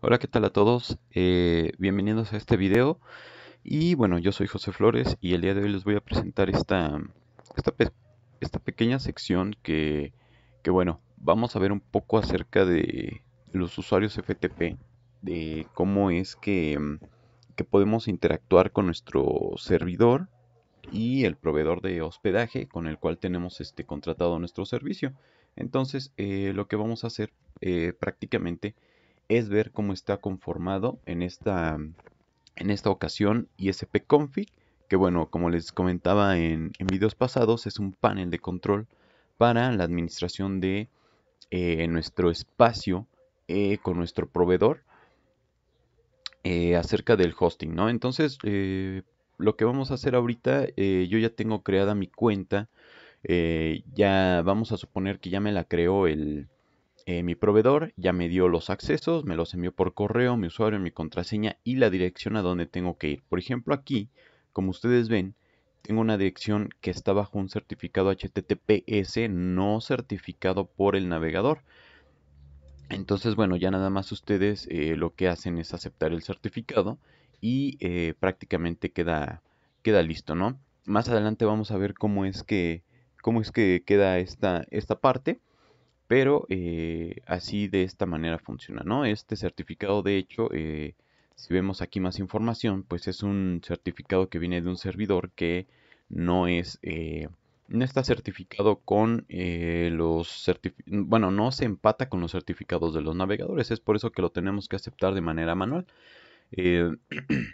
Hola, ¿qué tal a todos? Eh, bienvenidos a este video. Y bueno, yo soy José Flores y el día de hoy les voy a presentar esta, esta, pequeña sección que, que, bueno, vamos a ver un poco acerca de los usuarios FTP, de cómo es que, que podemos interactuar con nuestro servidor y el proveedor de hospedaje con el cual tenemos este contratado nuestro servicio. Entonces, eh, lo que vamos a hacer eh, prácticamente es ver cómo está conformado en esta, mm, en esta ocasión ISP-config, que bueno, como les comentaba en, videos pasados, es un panel de control para la administración de eh, nuestro espacio eh, con nuestro proveedor eh, acerca del hosting, ¿no? Entonces, lo que vamos a hacer ahorita, yo ya tengo creada mi cuenta, ya vamos a suponer que ya me la creó el, eh, mi proveedor ya me dio los accesos, me los envió por correo, mi usuario, mi contraseña y la dirección a donde tengo que ir. Por ejemplo, aquí, como ustedes ven, tengo una dirección que está bajo un certificado HTTPS no certificado por el navegador. Entonces, bueno, ya nada más ustedes eh, lo que hacen es aceptar el certificado y eh, prácticamente queda, queda listo, ¿no? Más adelante vamos a ver cómo es que, cómo es que queda esta, esta parte. Pero eh, así de esta manera funciona, ¿no? Este certificado, de hecho, eh, si vemos aquí más información, pues es un certificado que viene de un servidor que no es, eh, no está certificado con los certificados, bueno, no se empata con los certificados de los navegadores, es por eso que lo tenemos que aceptar de manera manual.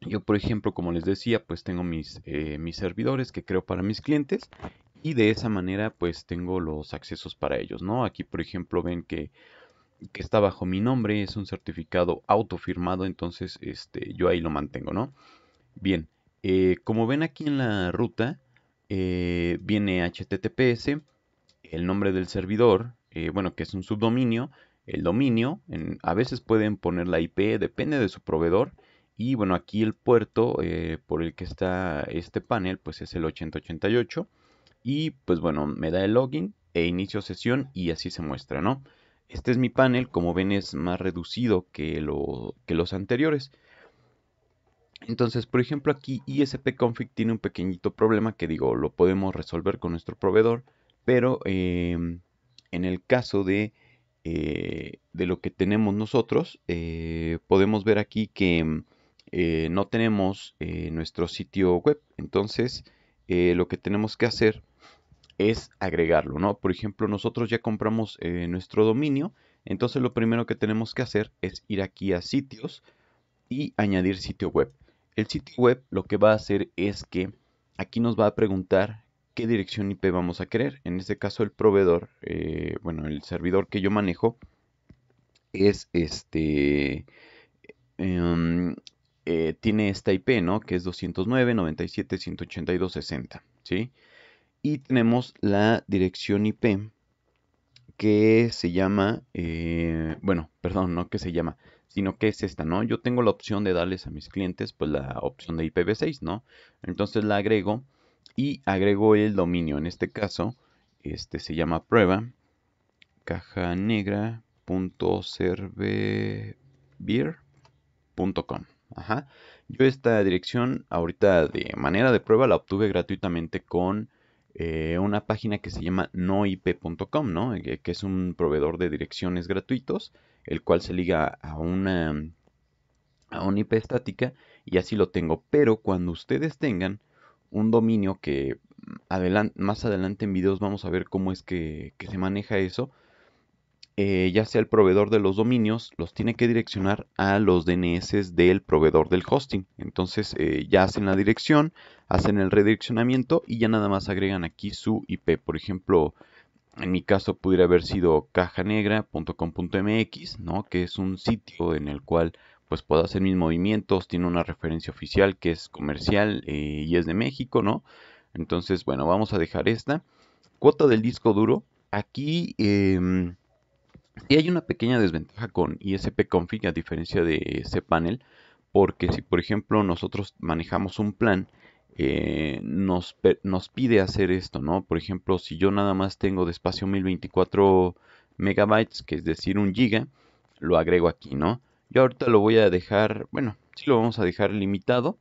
yo, por ejemplo, como les decía, pues tengo mis, mis servidores que creo para mis clientes y de esa manera pues tengo los accesos para ellos, ¿no? Aquí por ejemplo ven que, que está bajo mi nombre, es un certificado autofirmado, entonces este, yo ahí lo mantengo, ¿no? Bien, eh, como ven aquí en la ruta, eh, viene HTTPS, el nombre del servidor, eh, bueno, que es un subdominio, el dominio, a veces pueden poner la IP, depende de su proveedor, y bueno, aquí el puerto por el que está este panel, pues es el 8088. Y pues bueno, me da el login e inicio sesión y así se muestra, ¿no? Este es mi panel, como ven es más reducido que, lo, los anteriores. Entonces, por ejemplo, aquí ISP-Config tiene un pequeñito problema que digo, lo podemos resolver con nuestro proveedor, pero em, en el caso de, eh, de, lo que tenemos nosotros, eh, podemos ver aquí que em, eh, no tenemos nuestro sitio web. Entonces, lo que tenemos que hacer es agregarlo, ¿no? Por ejemplo, nosotros ya compramos eh, nuestro dominio, entonces lo primero que tenemos que hacer es ir aquí a sitios y añadir sitio web. El sitio web lo que va a hacer es que aquí nos va a preguntar qué dirección IP vamos a querer. En este caso el proveedor, eh, bueno, el servidor que yo manejo es este... Em, eh, tiene esta IP, ¿no? Que es 209, 97, ¿sí? Y tenemos la dirección IP que se llama, eh, bueno, perdón, no que se llama, sino que es esta, ¿no? Yo tengo la opción de darles a mis clientes, pues la opción de IPv6, ¿no? Entonces la agrego y agrego el dominio. En este caso, este se llama prueba caja Ajá. Yo esta dirección ahorita de manera de prueba la obtuve gratuitamente con eh, una página que se llama noip.com, eh, que es un proveedor de direcciones gratuitos, el cual se liga a una, mm, a una IP estática y así lo tengo. Pero cuando ustedes tengan un dominio que mm, más adelante en videos vamos a ver cómo es que se maneja eso, eh, ya sea el proveedor de los dominios, los tiene que direccionar a los DNS del proveedor del hosting. Entonces eh, ya hacen la dirección, hacen el redireccionamiento y ya nada más agregan aquí su IP. Por ejemplo, en mi caso pudiera haber sido cajanegra.com.mx, ¿no? que es un sitio en el cual pues puedo hacer mis movimientos, tiene una referencia oficial que es comercial eh, y es de México, ¿no? Entonces, bueno, vamos a dejar esta. Cuota del disco duro. Aquí em, y hay una pequeña desventaja con ISP Config a diferencia de cPanel, porque si por ejemplo nosotros manejamos un plan, eh, nos, nos, pide hacer esto, ¿no? Por ejemplo, si yo nada más tengo de espacio 1024 megabytes, que es decir un giga, lo agrego aquí, ¿no? Yo ahorita lo voy a dejar, bueno, sí lo vamos a dejar limitado,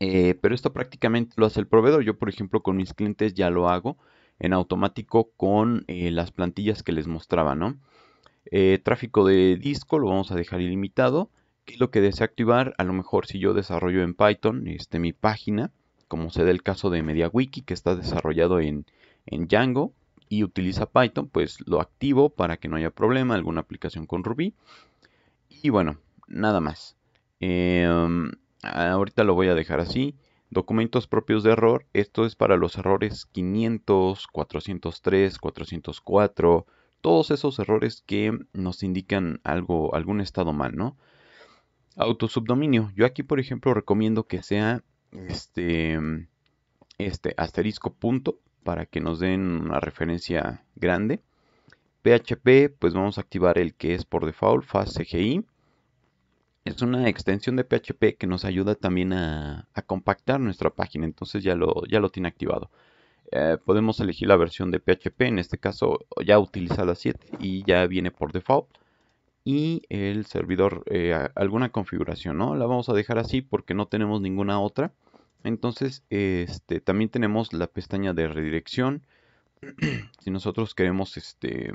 eh, pero esto prácticamente lo hace el proveedor. Yo, por ejemplo, con mis clientes ya lo hago en automático con eh, las plantillas que les mostraba, ¿no? Eh, tráfico de disco lo vamos a dejar ilimitado. ¿Qué es lo que desactivar? A lo mejor si yo desarrollo en Python este, mi página, como se da el caso de MediaWiki, que está desarrollado en, Django y utiliza Python, pues lo activo para que no haya problema, alguna aplicación con Ruby. Y bueno, nada más. Em, ahorita lo voy a dejar así. Documentos propios de error, esto es para los errores 500, 403, 404, todos esos errores que nos indican algo, algún estado mal, ¿no? Autosubdominio. Yo aquí, por ejemplo, recomiendo que sea este, este asterisco punto para que nos den una referencia grande. PHP, pues vamos a activar el que es por default, FastCGI es una extensión de PHP que nos ayuda también a, compactar nuestra página, entonces ya lo, ya lo tiene activado. Eh, podemos elegir la versión de PHP, en este caso ya utiliza la 7 y ya viene por default. Y el servidor, eh, alguna configuración, ¿no? La vamos a dejar así porque no tenemos ninguna otra. Entonces, este, también tenemos la pestaña de redirección. si nosotros queremos este,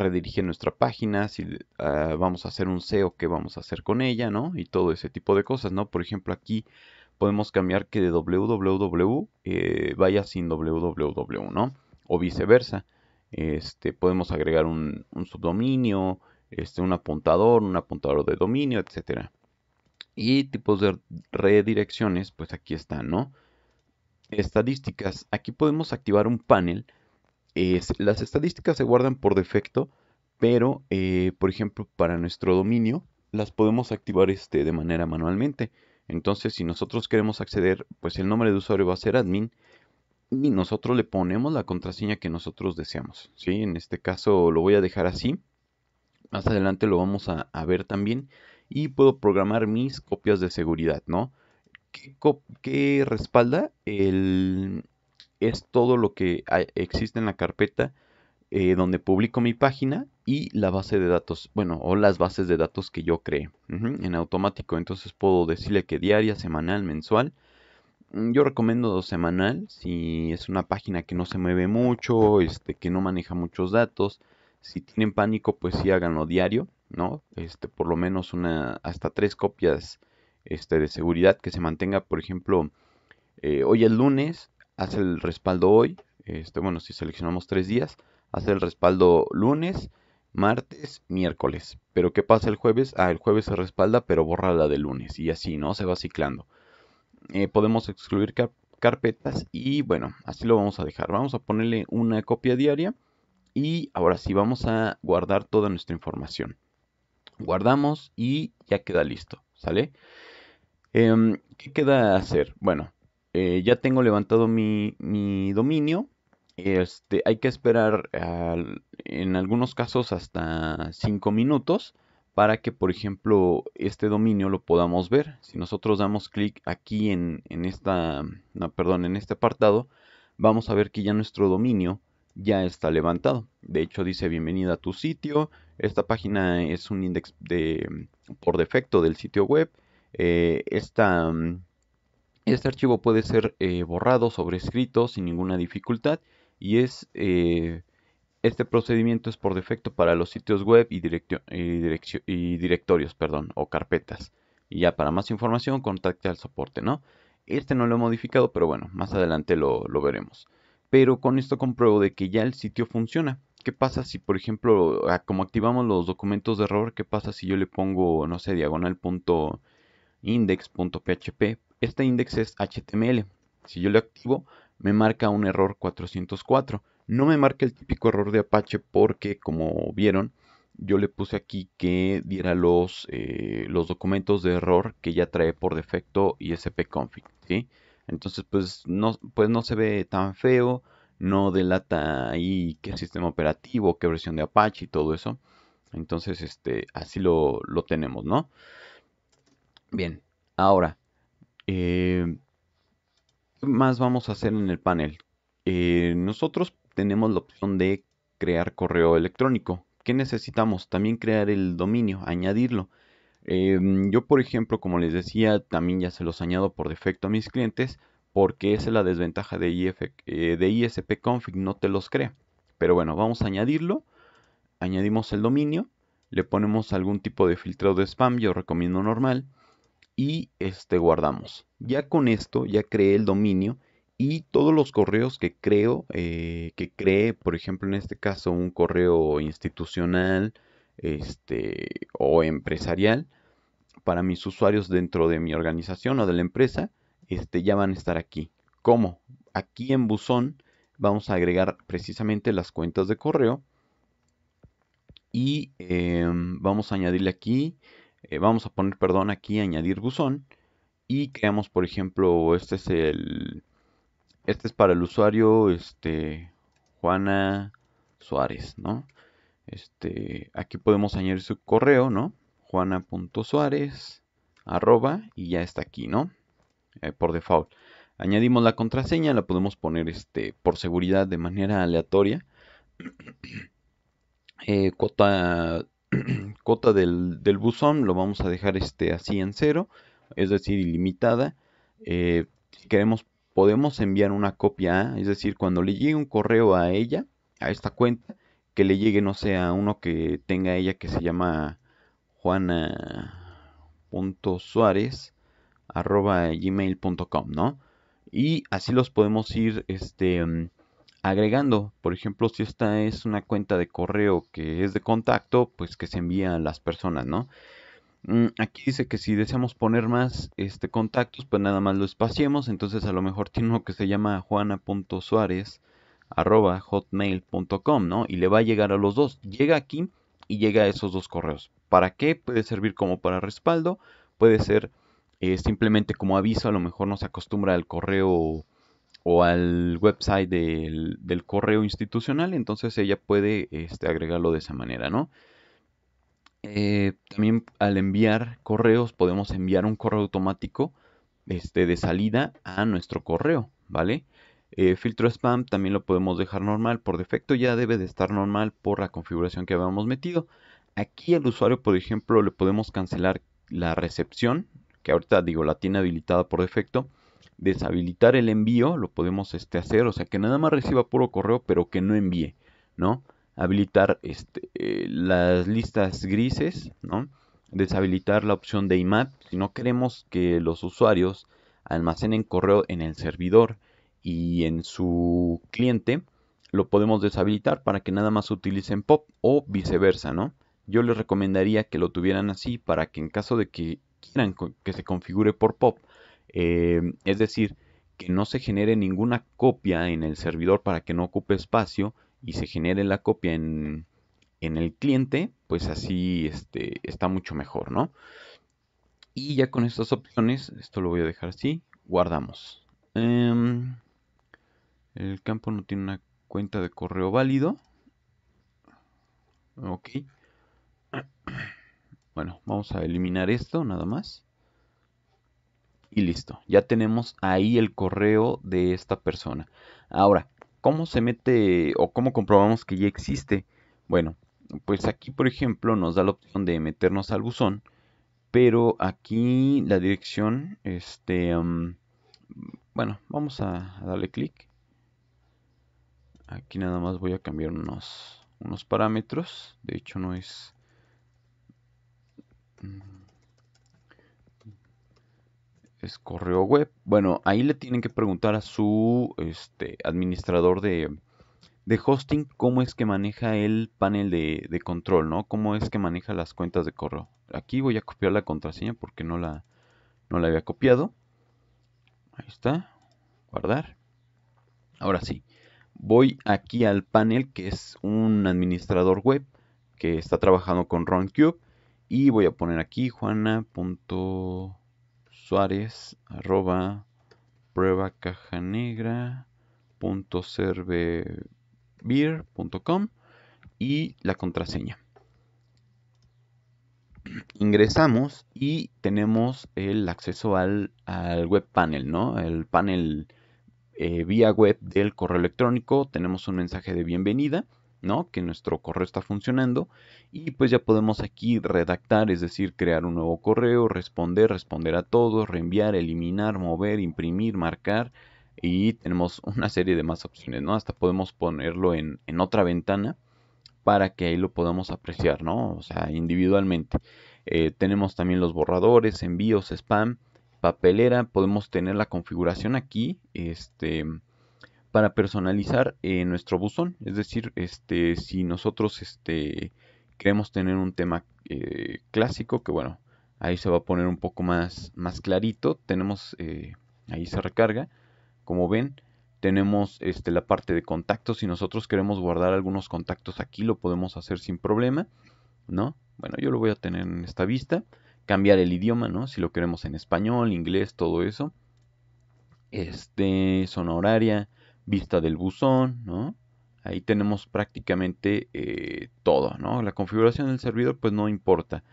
redirige nuestra página, si ah, vamos a hacer un SEO, qué vamos a hacer con ella, ¿no? Y todo ese tipo de cosas, ¿no? Por ejemplo, aquí podemos cambiar que de www eh, vaya sin www, ¿no? O viceversa. Este, podemos agregar un, subdominio, este, un apuntador, un apuntador de dominio, etcétera. Y tipos de redirecciones, pues aquí están, ¿no? Estadísticas. Aquí podemos activar un panel las estadísticas se guardan por defecto, pero eh, por ejemplo para nuestro dominio las podemos activar este, de manera manualmente. Entonces si nosotros queremos acceder, pues el nombre de usuario va a ser admin y nosotros le ponemos la contraseña que nosotros deseamos. ¿sí? En este caso lo voy a dejar así. Más adelante lo vamos a, ver también y puedo programar mis copias de seguridad, ¿no? ¿Qué, qué respalda? El, es todo lo que existe en la carpeta eh, donde publico mi página y la base de datos, bueno, o las bases de datos que yo cree en automático. Entonces puedo decirle que diaria, semanal, mensual. Mm, yo recomiendo semanal si es una página que no se mueve mucho, este, que no maneja muchos datos. Si tienen pánico, pues sí háganlo diario, ¿no? Este, por lo menos una, hasta tres copias este, de seguridad que se mantenga, por ejemplo, eh, hoy es lunes, hace el respaldo hoy, este, bueno, si seleccionamos tres días, hace el respaldo lunes, martes, miércoles. Pero ¿qué pasa el jueves? Ah, el jueves se respalda, pero borra la de lunes y así, ¿no? Se va ciclando. Eh, podemos excluir carpetas y bueno, así lo vamos a dejar. Vamos a ponerle una copia diaria y ahora sí vamos a guardar toda nuestra información. Guardamos y ya queda listo, ¿sale? Em, ¿Qué queda hacer? Bueno, eh, ya tengo levantado mi, dominio. Este, hay que esperar en algunos casos hasta 5 minutos para que, por ejemplo, este dominio lo podamos ver. Si nosotros damos clic aquí en, esta, perdón, en este apartado, vamos a ver que ya nuestro dominio ya está levantado. De hecho, dice bienvenida a tu sitio. Esta página es un index de, por defecto del sitio web. Eh, esta mm, este archivo puede ser eh, borrado, sobrescrito sin ninguna dificultad y es eh, este procedimiento es por defecto para los sitios web y, directorios perdón, o carpetas. Y ya para más información contacte al soporte. ¿no? Este no lo he modificado, pero bueno, más adelante lo, lo veremos. Pero con esto compruebo de que ya el sitio funciona. ¿Qué pasa si, por ejemplo, como activamos los documentos de error, qué pasa si yo le pongo, no sé, diagonal.index.php este index es HTML. Si yo lo activo, me marca un error 404. No me marca el típico error de Apache porque, como vieron, yo le puse aquí que diera los, eh, los documentos de error que ya trae por defecto ISP-config. Entonces, pues no, pues no se ve tan feo, no delata ahí qué sistema operativo, qué versión de Apache y todo eso. Entonces, este, así lo, lo tenemos, ¿no? Bien, ahora, eh, más vamos a hacer en el panel? Eh, nosotros tenemos la opción de crear correo electrónico. ¿Qué necesitamos? También crear el dominio, añadirlo. Eh, yo, por ejemplo, como les decía, también ya se los añado por defecto a mis clientes porque esa es la desventaja de, de ISP Config, no te los crea. Pero bueno, vamos a añadirlo. Añadimos el dominio, le ponemos algún tipo de filtrado de spam, yo recomiendo normal y este guardamos. Ya con esto ya creé el dominio y todos los correos que creo, eh, que cree, por ejemplo en este caso un correo institucional este, o empresarial para mis usuarios dentro de mi organización o de la empresa, este, ya van a estar aquí. ¿Cómo? Aquí en buzón vamos a agregar precisamente las cuentas de correo y em, vamos a añadirle aquí eh, vamos a poner, perdón, aquí añadir buzón y creamos, por ejemplo, este es el, este es para el usuario, este, Juana Suárez, ¿no? Este, aquí podemos añadir su correo, ¿no? Juana.suárez, arroba, y ya está aquí, ¿no? Eh, por default. Añadimos la contraseña, la podemos poner este, por seguridad de manera aleatoria. Eh, cuota bota del, del buzón lo vamos a dejar este, así en cero, es decir, ilimitada. Eh, queremos, podemos enviar una copia, es decir, cuando le llegue un correo a ella, a esta cuenta, que le llegue, no sé, a uno que tenga ella que se llama suárez arroba gmail.com, ¿no? Y así los podemos ir este, mm, agregando, por ejemplo, si esta es una cuenta de correo que es de contacto, pues que se envía a las personas, ¿no? Mm, aquí dice que si deseamos poner más este contactos, pues nada más lo espaciemos, entonces a lo mejor tiene uno que se llama juana.suárez@hotmail.com, ¿no? Y le va a llegar a los dos. Llega aquí y llega a esos dos correos. ¿Para qué? Puede servir como para respaldo, puede ser eh, simplemente como aviso, a lo mejor no se acostumbra al correo o al website del, del, correo institucional, entonces ella puede este, agregarlo de esa manera, ¿no? Eh, también al enviar correos podemos enviar un correo automático este, de salida a nuestro correo, ¿vale? Eh, filtro spam también lo podemos dejar normal, por defecto ya debe de estar normal por la configuración que habíamos metido. Aquí al usuario, por ejemplo, le podemos cancelar la recepción, que ahorita digo la tiene habilitada por defecto, deshabilitar el envío, lo podemos este, hacer, o sea, que nada más reciba puro correo, pero que no envíe, ¿no? Habilitar este, eh, las listas grises, ¿no? Deshabilitar la opción de IMAP si no queremos que los usuarios almacenen correo en el servidor y en su cliente, lo podemos deshabilitar para que nada más utilicen POP o viceversa, ¿no? Yo les recomendaría que lo tuvieran así para que en caso de que quieran que se configure por POP, Em, es decir, que no se genere ninguna copia en el servidor para que no ocupe espacio y se genere la copia en, el cliente, pues así este, está mucho mejor, ¿no? Y ya con estas opciones, esto lo voy a dejar así, guardamos. Em, el campo no tiene una cuenta de correo válido. Ok. Bueno, vamos a eliminar esto nada más y listo. Ya tenemos ahí el correo de esta persona. Ahora, ¿cómo se mete o cómo comprobamos que ya existe? Bueno, pues aquí por ejemplo nos da la opción de meternos al buzón, pero aquí la dirección, este, mm, bueno, vamos a darle clic. Aquí nada más voy a cambiar unos, unos parámetros. De hecho no es mm, es correo web. Bueno, ahí le tienen que preguntar a su este, administrador de, hosting cómo es que maneja el panel de, control, ¿no? Cómo es que maneja las cuentas de correo. Aquí voy a copiar la contraseña porque no la, no la había copiado. Ahí está. Guardar. Ahora sí. Voy aquí al panel que es un administrador web que está trabajando con RunCube. Y voy a poner aquí juana.com suárez arroba prueba caja punto y la contraseña ingresamos y tenemos el acceso al, web panel, ¿no? El panel eh, vía web del correo electrónico, tenemos un mensaje de bienvenida ¿no? Que nuestro correo está funcionando y pues ya podemos aquí redactar, es decir, crear un nuevo correo, responder, responder a todos, reenviar, eliminar, mover, imprimir, marcar y tenemos una serie de más opciones, ¿no? Hasta podemos ponerlo en, otra ventana para que ahí lo podamos apreciar, ¿no? O sea, individualmente. Eh, tenemos también los borradores, envíos, spam, papelera, podemos tener la configuración aquí, este para personalizar eh, nuestro buzón. Es decir, este, si nosotros este, queremos tener un tema eh, clásico, que bueno, ahí se va a poner un poco más, más clarito. Tenemos, eh, ahí se recarga, como ven. Tenemos este, la parte de contactos. Si nosotros queremos guardar algunos contactos aquí, lo podemos hacer sin problema. ¿no? Bueno, yo lo voy a tener en esta vista. Cambiar el idioma, ¿no? Si lo queremos en español, inglés, todo eso. Este, zona horaria, vista del buzón, ¿no? Ahí tenemos prácticamente eh, todo, ¿no? La configuración del servidor pues no importa.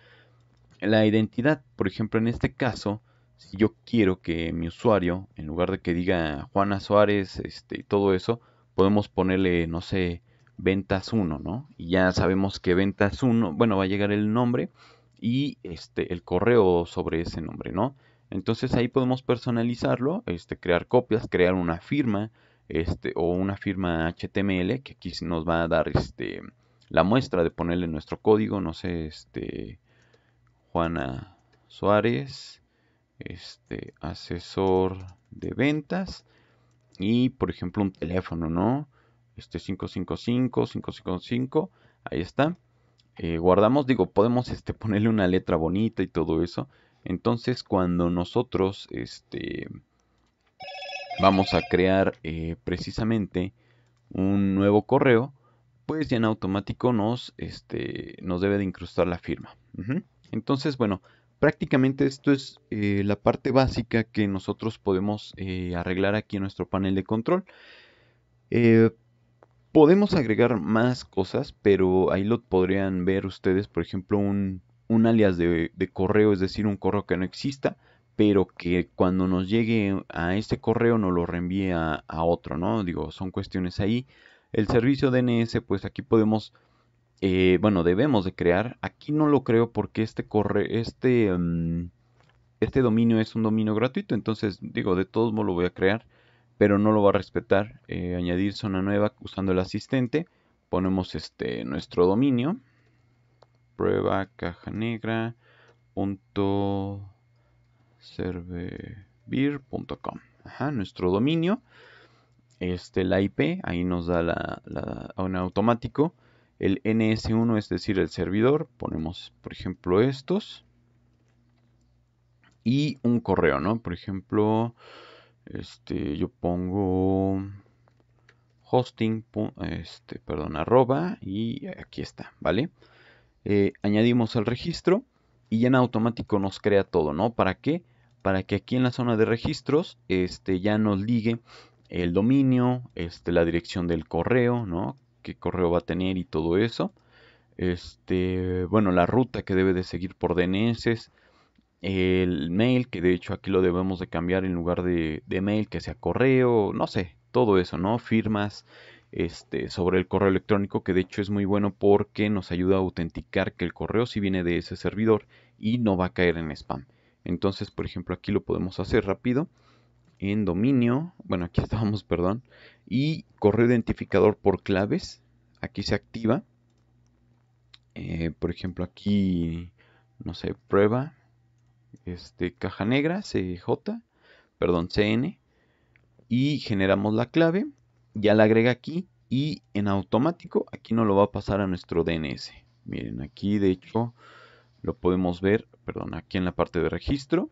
La identidad, por ejemplo, en este caso, si yo quiero que mi usuario, en lugar de que diga Juana Suárez, este, todo eso, podemos ponerle, no sé, ventas 1, ¿no? Y ya sabemos que ventas 1, bueno, va a llegar el nombre y este, el correo sobre ese nombre, ¿no? Entonces ahí podemos personalizarlo, este, crear copias, crear una firma, este, o una firma HTML que aquí nos va a dar este, la muestra de ponerle nuestro código, no sé, este, Juana Suárez, este, asesor de ventas y por ejemplo un teléfono, ¿no? Este 555, 555, ahí está. Eh, guardamos, digo, podemos este, ponerle una letra bonita y todo eso. Entonces cuando nosotros, este, vamos a crear eh, precisamente un nuevo correo, pues ya en automático este, nos, debe de incrustar la firma. Entonces, bueno, prácticamente esto es eh, la parte básica que nosotros podemos eh, arreglar aquí en nuestro panel de control. podemos agregar más cosas, pero ahí lo podrían ver ustedes, por ejemplo, un, alias de correo, es decir, un correo que no exista pero que cuando nos llegue a este correo nos lo reenvíe a otro, ¿no? Digo, son cuestiones ahí. El servicio DNS, pues aquí podemos, eh, bueno, debemos de crear. Aquí no lo creo porque este correo, este, mm, este dominio es un dominio gratuito, entonces digo, de todos modos lo voy a crear, pero no lo va a respetar. Eh, añadir zona nueva usando el asistente. Ponemos este nuestro dominio. Prueba caja negra servebir.com. Ajá, nuestro dominio. Este, la IP, ahí nos da la, un automático. El NS1, es decir, el servidor. Ponemos, por ejemplo, estos. Y un correo, ¿no? Por ejemplo, este, yo pongo hosting, este, perdón, arroba. Y aquí está, ¿vale? Eh, añadimos el registro y ya en automático nos crea todo, ¿no? ¿Para qué? para que aquí en la zona de registros este, ya nos ligue el dominio, este, la dirección del correo, ¿no? qué correo va a tener y todo eso. Este, bueno, la ruta que debe de seguir por DNS, el mail, que de hecho aquí lo debemos de cambiar en lugar de, mail, que sea correo, no sé, todo eso, ¿no? Firmas, este, sobre el correo electrónico, que de hecho es muy bueno porque nos ayuda a autenticar que el correo si sí viene de ese servidor y no va a caer en spam. Entonces, por ejemplo, aquí lo podemos hacer rápido en dominio, bueno, aquí estábamos, perdón, y correo identificador por claves, aquí se activa, eh, por ejemplo, aquí, no sé, prueba, este, caja negra, CJ, perdón, CN, y generamos la clave, ya la agrega aquí, y en automático, aquí nos lo va a pasar a nuestro DNS. Miren, aquí de hecho lo podemos ver perdón, aquí en la parte de registro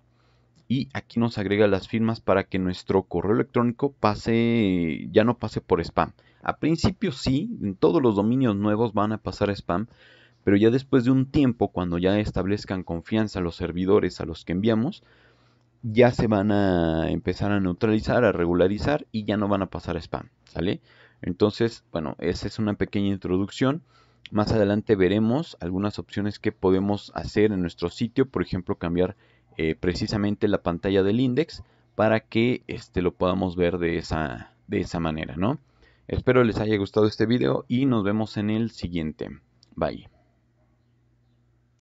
y aquí nos agrega las firmas para que nuestro correo electrónico pase ya no pase por spam. A principio sí, en todos los dominios nuevos van a pasar spam, pero ya después de un tiempo cuando ya establezcan confianza los servidores a los que enviamos, ya se van a empezar a neutralizar, a regularizar y ya no van a pasar spam, ¿sale? Entonces, bueno, esa es una pequeña introducción. Más adelante veremos algunas opciones que podemos hacer en nuestro sitio, por ejemplo cambiar eh, precisamente la pantalla del index para que este, lo podamos ver de esa, de esa manera, ¿no? Espero les haya gustado este video y nos vemos en el siguiente. Bye.